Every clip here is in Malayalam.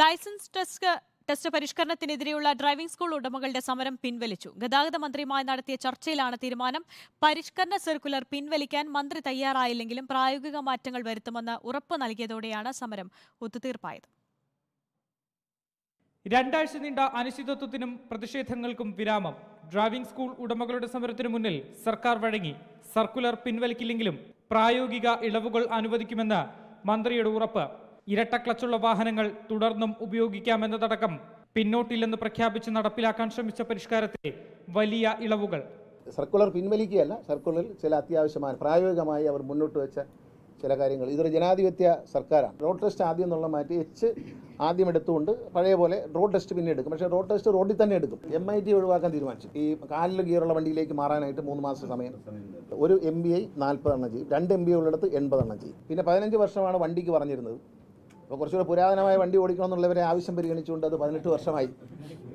ലൈസൻസ് ടെസ്റ്റ് ടെസ്റ്റ് പരിഷ്കരണത്തിനെതിരെയുള്ള ഡ്രൈവിംഗ് സ്കൂൾ ഉടമകളുടെ സമരം പിൻവലിച്ചു ഗതാഗത മന്ത്രിയുമായി നടത്തിയ ചർച്ചയിലാണ് തീരുമാനം പരിഷ്കരണ സർക്കുലർ പിൻവലിക്കാൻ മന്ത്രി തയ്യാറായില്ലെങ്കിലും പ്രായോഗിക മാറ്റങ്ങൾ വരുത്തുമെന്ന് ഉറപ്പ് നൽകിയതോടെയാണ് സമരം ഒത്തുതീർപ്പായത് രണ്ടാഴ്ച നീണ്ട അനിശ്ചിതത്വത്തിനും പ്രതിഷേധങ്ങൾക്കും വിരാമം ഡ്രൈവിംഗ് സ്കൂൾ ഉടമകളുടെ സമരത്തിനു മുന്നിൽ സർക്കാർ വഴങ്ങി സർക്കുലർ പിൻവലിക്കില്ലെങ്കിലും പ്രായോഗിക ഇളവുകൾ അനുവദിക്കുമെന്ന് മന്ത്രിയുടെ ഉറപ്പ് ഇരട്ട ക്ലച്ചുള്ള വാഹനങ്ങൾ തുടർന്നും ഉപയോഗിക്കാമെന്നതടക്കം പിന്നോട്ടില്ലെന്ന് പ്രഖ്യാപിച്ച് നടപ്പിലാക്കാൻ ശ്രമിച്ച പരിഷ്കാരത്തെ വലിയ ഇളവുകൾ സർക്കുലർ പിൻവലിക്കുകയല്ല സർക്കുലറിൽ ചില അത്യാവശ്യമായ പ്രായോഗികമായി അവർ മുന്നോട്ട് വെച്ച ചില കാര്യങ്ങൾ ഇതൊരു ജനാധിപത്യ സർക്കാരാണ് റോഡ് ടെസ്റ്റ് ആദ്യം എന്നുള്ള മാറ്റി എച്ച് ആദ്യം എടുത്തുകൊണ്ട് പഴയ പോലെ റോഡ് ടെസ്റ്റ് പിന്നെ എടുക്കും പക്ഷേ റോഡ് ടെസ്റ്റ് റോഡിൽ തന്നെ എടുക്കും എം ഐ ടി ഒഴിവാക്കാൻ തീരുമാനിച്ചു ഈ കാലിൽ ഗിയറുള്ള വണ്ടിയിലേക്ക് മാറാനായിട്ട് മൂന്ന് മാസം സമയം ഒരു എം ബി ഐ നാൽപ്പത് എണ്ണം ചെയ്യും രണ്ട് എം ബി ഐ ഉള്ളിടത്ത് എൺപത് എണ്ണം ചെയ്യും പിന്നെ പതിനഞ്ച് വർഷമാണ് വണ്ടിക്ക് പറഞ്ഞിരുന്നത് അപ്പോൾ കുറച്ചുകൂടെ പുരാതനമായ വണ്ടി ഓടിക്കണമെന്നുള്ളവരെ ആവശ്യം പരിഗണിച്ചുകൊണ്ട് അത് പതിനെട്ട് വർഷമായി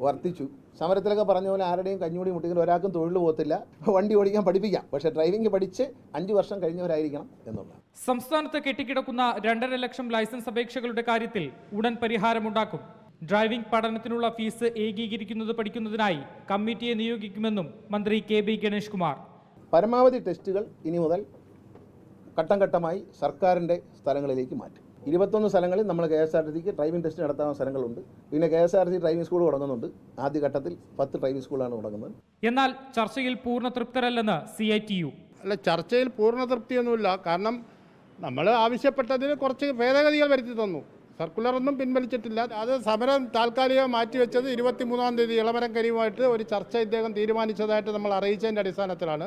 വർത്തിച്ചു സമരത്തിലൊക്കെ പറഞ്ഞ പോലെ ആരുടെയും കഞ്ഞൂടി മുട്ടിക്കൽ ഒരാൾക്കും തൊഴിൽ പോകത്തില്ല വണ്ടി ഓടിക്കാൻ പഠിപ്പിക്കാം പക്ഷേ ഡ്രൈവിംഗ് പഠിച്ച് അഞ്ച് വർഷം കഴിഞ്ഞവരായിരിക്കണം എന്നുള്ളത് സംസ്ഥാനത്ത് കെട്ടിക്കിടക്കുന്ന രണ്ടര ലക്ഷം ലൈസൻസ് അപേക്ഷകളുടെ കാര്യത്തിൽ ഉടൻ പരിഹാരമുണ്ടാക്കും ഡ്രൈവിംഗ് പഠനത്തിനുള്ള ഫീസ് ഏകീകരിക്കുന്നത് പഠിക്കുന്നതിനായി കമ്മിറ്റിയെ നിയോഗിക്കുമെന്നും മന്ത്രി കെ ബി ഗണേഷ് കുമാർ പരമാവധി ടെസ്റ്റുകൾ ഇനി മുതൽ ഘട്ടം ഘട്ടമായി സർക്കാരിൻ്റെ സ്ഥലങ്ങളിലേക്ക് മാറ്റും ഇരുപത്തൊന്ന് സ്ഥലങ്ങളിൽ നമ്മൾ കെ എസ് ആർ ടി സിക്ക് ഡ്രൈവിംഗ് ടെസ്റ്റ് നടത്താവുന്ന സ്ഥലങ്ങളുണ്ട് പിന്നെ K S R T driving school തുടങ്ങുന്നുണ്ട് ആദ്യഘട്ടത്തിൽ പത്ത് ഡ്രൈവിംഗ് സ്കൂളാണ് തുടങ്ങുന്നത് എന്നാൽ ചർച്ചയിൽ പൂർണ്ണ തൃപ്തരല്ലെന്ന് സി ഐ ടി യു അല്ല ചർച്ചയിൽ പൂർണ്ണ തൃപ്തിയൊന്നുമില്ല കാരണം നമ്മൾ ആവശ്യപ്പെട്ടതിന് കുറച്ച് ഭേദഗതികൾ വരുത്തി തന്നു ഒന്നും പിൻവലിച്ചിട്ടില്ല അത് സമരം താൽക്കാലികം മാറ്റിവെച്ചത് ഇരുപത്തിമൂന്നാം തീയതി ഇളവരം കരിയുമായിട്ട് ഒരു ചർച്ച ഇദ്ദേഹം തീരുമാനിച്ചതായിട്ട് നമ്മൾ അറിയിച്ചതിൻ്റെ അടിസ്ഥാനത്തിലാണ്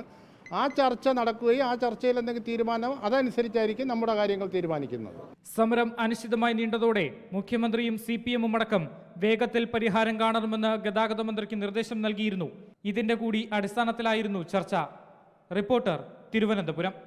ആ ചർച്ച നടക്കുകയും ആ ചർച്ചയിൽ എന്തെങ്കിലും തീരുമാനം അതനുസരിച്ചായിരിക്കും നമ്മുടെ കാര്യങ്ങൾ തീരുമാനിക്കുന്നത് സമരം അനിശ്ചിതമായി നീണ്ടതോടെ മുഖ്യമന്ത്രിയും സി പി എമ്മും അടക്കം വേഗത്തിൽ പരിഹാരം കാണണമെന്ന് ഗതാഗത മന്ത്രിക്ക് നിർദ്ദേശം നൽകിയിരുന്നു ഇതിന്റെ കൂടി അടിസ്ഥാനത്തിലായിരുന്നു ചർച്ച റിപ്പോർട്ടർ തിരുവനന്തപുരം